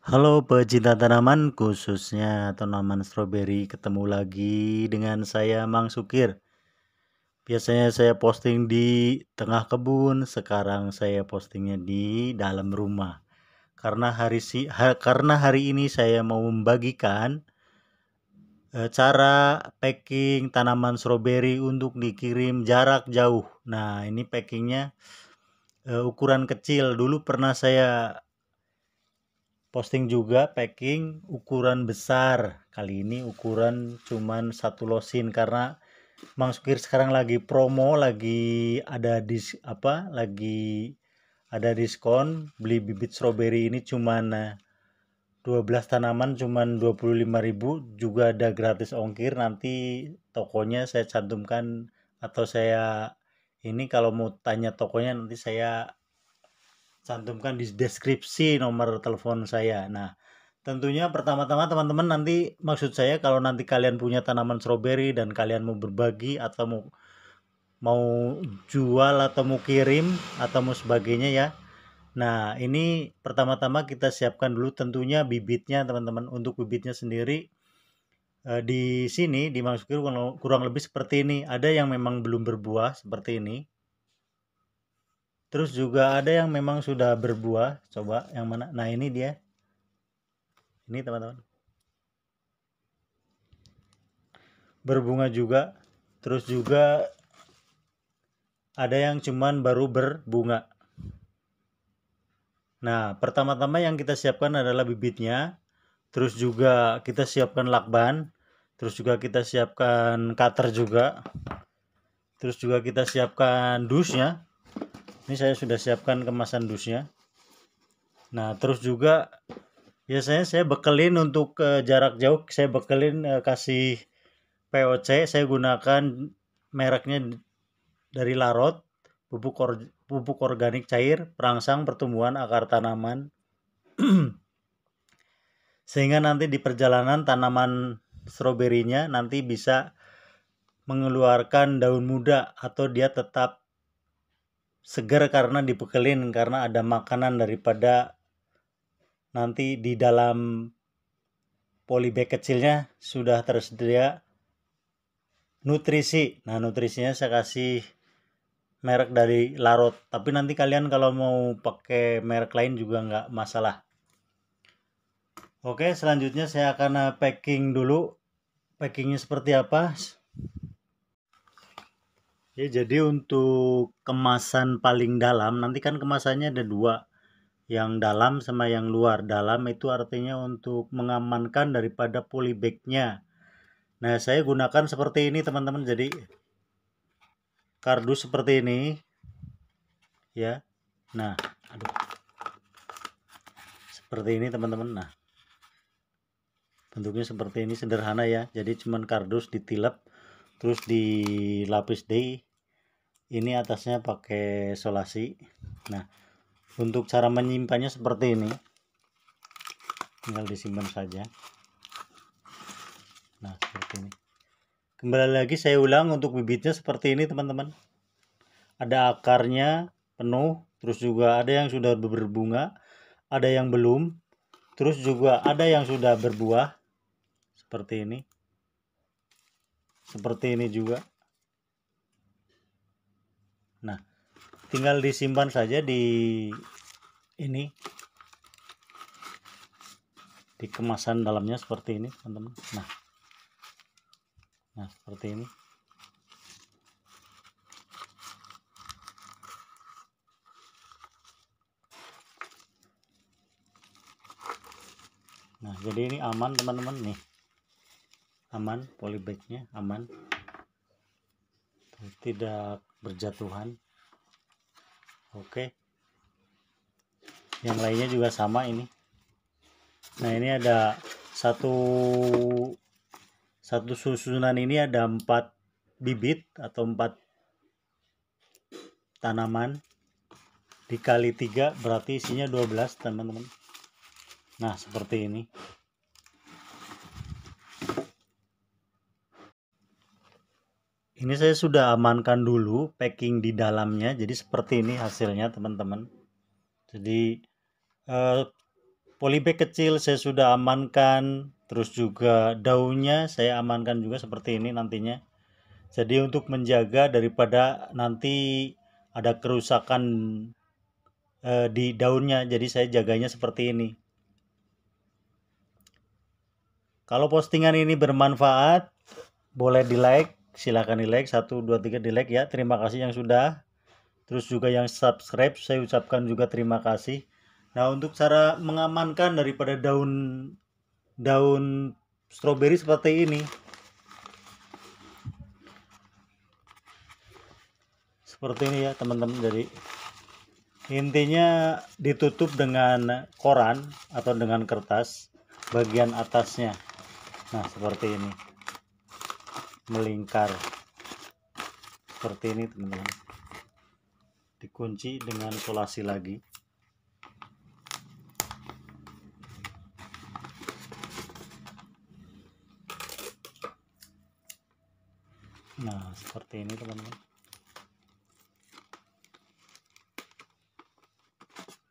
Halo pecinta tanaman khususnya tanaman stroberi ketemu lagi dengan saya Mang Sukir Biasanya saya posting di tengah kebun sekarang saya postingnya di dalam rumah karena hari si ha, karena hari ini saya mau membagikan e, cara packing tanaman stroberi untuk dikirim jarak jauh nah ini packingnya e, ukuran kecil dulu pernah saya posting juga packing ukuran besar kali ini ukuran cuman satu losin karena Mang Sukir sekarang lagi promo lagi ada dis apa lagi ada diskon beli bibit stroberi ini cuman 12 eh, tanaman cuman 25.000 juga ada gratis ongkir nanti tokonya saya cantumkan atau saya ini kalau mau tanya tokonya nanti saya cantumkan di deskripsi nomor telepon saya. Nah, tentunya pertama-tama teman-teman nanti maksud saya kalau nanti kalian punya tanaman stroberi dan kalian mau berbagi atau mau mau jual atau mau kirim atau mau sebagainya ya. Nah, ini pertama-tama kita siapkan dulu tentunya bibitnya teman-teman untuk bibitnya sendiri eh, di sini dimasukin kurang lebih seperti ini. Ada yang memang belum berbuah seperti ini. Terus juga ada yang memang sudah berbuah. Coba yang mana? Nah, ini dia. Ini teman-teman. Berbunga juga. Terus juga ada yang cuman baru berbunga. Nah, pertama-tama yang kita siapkan adalah bibitnya. Terus juga kita siapkan lakban. Terus juga kita siapkan cutter juga. Terus juga kita siapkan dusnya ini saya sudah siapkan kemasan dusnya nah terus juga biasanya saya bekelin untuk uh, jarak jauh saya bekelin uh, kasih POC saya gunakan mereknya dari Larot pupuk or, pupuk organik cair perangsang pertumbuhan akar tanaman sehingga nanti di perjalanan tanaman stroberinya nanti bisa mengeluarkan daun muda atau dia tetap segar karena dipekelin karena ada makanan daripada nanti di dalam polybag kecilnya sudah tersedia nutrisi. Nah, nutrisinya saya kasih merek dari larut Tapi nanti kalian kalau mau pakai merek lain juga nggak masalah. Oke, selanjutnya saya akan eh, packing dulu. Packingnya seperti apa? Oke, jadi untuk kemasan paling dalam, nanti kan kemasannya ada dua, yang dalam sama yang luar. Dalam itu artinya untuk mengamankan daripada polybagnya. Nah, saya gunakan seperti ini teman-teman, jadi kardus seperti ini, ya. Nah, aduh. Seperti ini teman-teman, nah. Bentuknya seperti ini, sederhana ya, jadi cuman kardus ditilap, terus dilapis di ini atasnya pakai solasi nah untuk cara menyimpannya seperti ini tinggal disimpan saja nah seperti ini kembali lagi saya ulang untuk bibitnya seperti ini teman-teman ada akarnya penuh terus juga ada yang sudah berbunga ada yang belum terus juga ada yang sudah berbuah seperti ini seperti ini juga nah tinggal disimpan saja di ini di kemasan dalamnya seperti ini teman-teman nah nah seperti ini Nah, jadi ini aman teman-teman nih. Aman polybagnya, aman. Tidak berjatuhan oke yang lainnya juga sama ini nah ini ada satu satu susunan ini ada empat bibit atau empat tanaman dikali tiga berarti isinya 12 teman-teman nah seperti ini Ini saya sudah amankan dulu packing di dalamnya. Jadi seperti ini hasilnya teman-teman. Jadi eh, polybag kecil saya sudah amankan. Terus juga daunnya saya amankan juga seperti ini nantinya. Jadi untuk menjaga daripada nanti ada kerusakan eh, di daunnya. Jadi saya jaganya seperti ini. Kalau postingan ini bermanfaat, boleh di like silakan di like 1 2 3 di like ya terima kasih yang sudah terus juga yang subscribe saya ucapkan juga terima kasih nah untuk cara mengamankan daripada daun daun stroberi seperti ini seperti ini ya teman-teman jadi intinya ditutup dengan koran atau dengan kertas bagian atasnya nah seperti ini melingkar seperti ini teman-teman dikunci dengan solasi lagi nah seperti ini teman-teman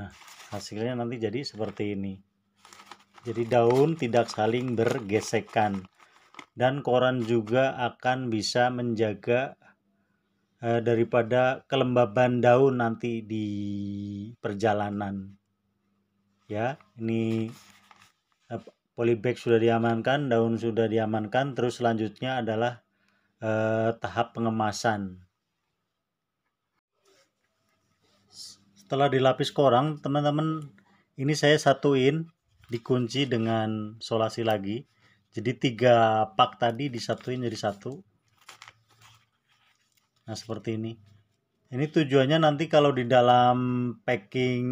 nah hasilnya nanti jadi seperti ini jadi daun tidak saling bergesekan dan koran juga akan bisa menjaga uh, daripada kelembaban daun nanti di perjalanan ya ini uh, polybag sudah diamankan daun sudah diamankan terus selanjutnya adalah uh, tahap pengemasan setelah dilapis koran, teman-teman ini saya satuin dikunci dengan solasi lagi jadi tiga pak tadi disatuin jadi satu nah seperti ini ini tujuannya nanti kalau di dalam packing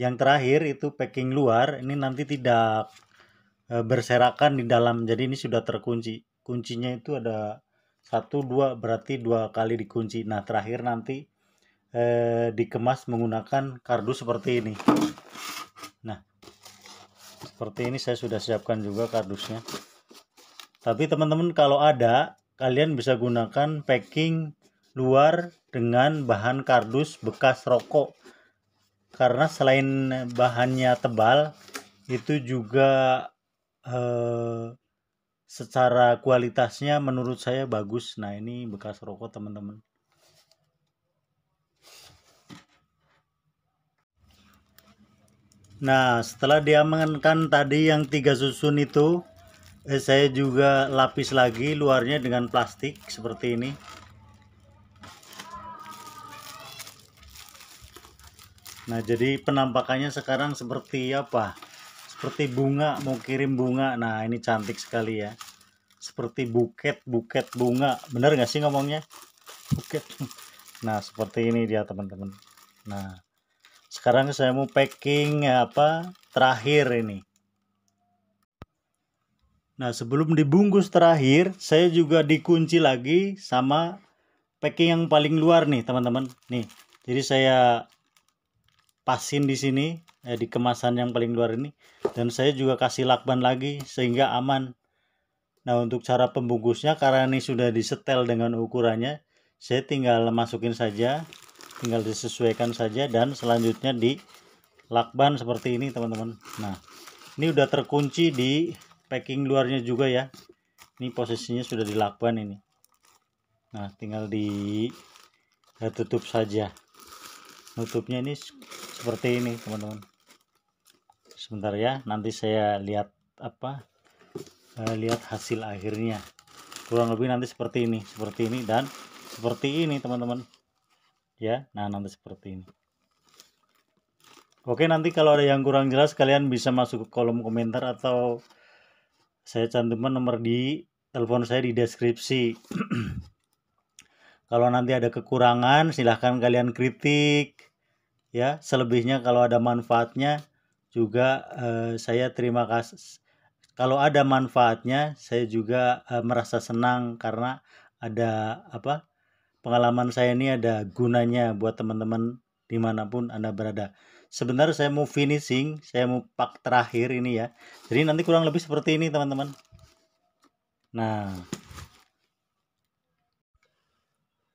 yang terakhir itu packing luar ini nanti tidak e, berserakan di dalam jadi ini sudah terkunci kuncinya itu ada satu dua berarti dua kali dikunci nah terakhir nanti eh, dikemas menggunakan kardus seperti ini nah seperti ini saya sudah siapkan juga kardusnya tapi teman-teman kalau ada kalian bisa gunakan packing luar dengan bahan kardus bekas rokok karena selain bahannya tebal itu juga eh, secara kualitasnya menurut saya bagus nah ini bekas rokok teman-teman Nah, setelah diamankan tadi yang tiga susun itu, eh, saya juga lapis lagi luarnya dengan plastik seperti ini. Nah, jadi penampakannya sekarang seperti apa? Seperti bunga, mau kirim bunga. Nah, ini cantik sekali ya. Seperti buket-buket bunga. Bener gak sih ngomongnya? Buket. Nah, seperti ini dia teman-teman. Nah, sekarang saya mau packing apa terakhir ini nah sebelum dibungkus terakhir saya juga dikunci lagi sama packing yang paling luar nih teman-teman nih jadi saya pasin di sini eh, di kemasan yang paling luar ini dan saya juga kasih lakban lagi sehingga aman nah untuk cara pembungkusnya karena ini sudah disetel dengan ukurannya saya tinggal masukin saja tinggal disesuaikan saja dan selanjutnya di lakban seperti ini teman-teman nah ini udah terkunci di packing luarnya juga ya ini posisinya sudah di lakban ini nah tinggal di ya, tutup saja nutupnya ini seperti ini teman-teman sebentar ya nanti saya lihat apa saya eh, lihat hasil akhirnya kurang lebih nanti seperti ini seperti ini dan seperti ini teman-teman ya nah nanti seperti ini oke nanti kalau ada yang kurang jelas kalian bisa masuk ke kolom komentar atau saya cantumkan nomor di telepon saya di deskripsi kalau nanti ada kekurangan silahkan kalian kritik ya selebihnya kalau ada manfaatnya juga eh, saya terima kasih kalau ada manfaatnya saya juga eh, merasa senang karena ada apa pengalaman saya ini ada gunanya buat teman-teman dimanapun Anda berada. Sebentar saya mau finishing, saya mau pak terakhir ini ya. Jadi nanti kurang lebih seperti ini teman-teman. Nah.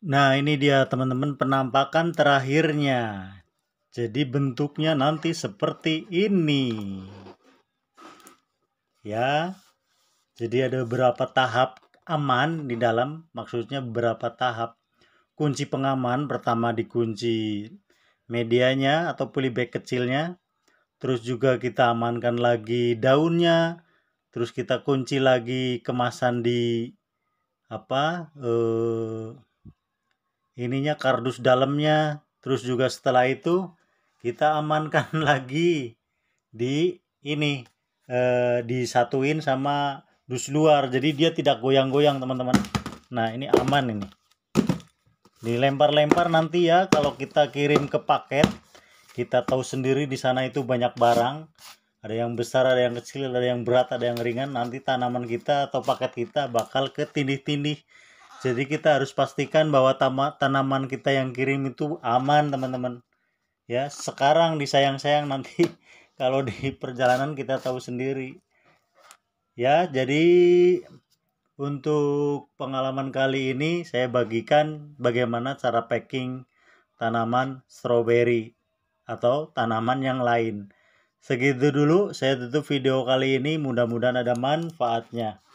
Nah ini dia teman-teman penampakan terakhirnya. Jadi bentuknya nanti seperti ini. Ya. Jadi ada beberapa tahap aman di dalam, maksudnya beberapa tahap kunci pengaman pertama dikunci medianya atau polybag kecilnya terus juga kita amankan lagi daunnya terus kita kunci lagi kemasan di apa eh, ininya kardus dalamnya terus juga setelah itu kita amankan lagi di ini eh, disatuin sama dus luar jadi dia tidak goyang-goyang teman-teman nah ini aman ini dilempar-lempar nanti ya kalau kita kirim ke paket kita tahu sendiri di sana itu banyak barang ada yang besar ada yang kecil ada yang berat ada yang ringan nanti tanaman kita atau paket kita bakal ke tindih tindih jadi kita harus pastikan bahwa tanaman kita yang kirim itu aman teman-teman ya sekarang disayang-sayang nanti kalau di perjalanan kita tahu sendiri ya jadi untuk pengalaman kali ini saya bagikan bagaimana cara packing tanaman stroberi atau tanaman yang lain. Segitu dulu saya tutup video kali ini, mudah-mudahan ada manfaatnya.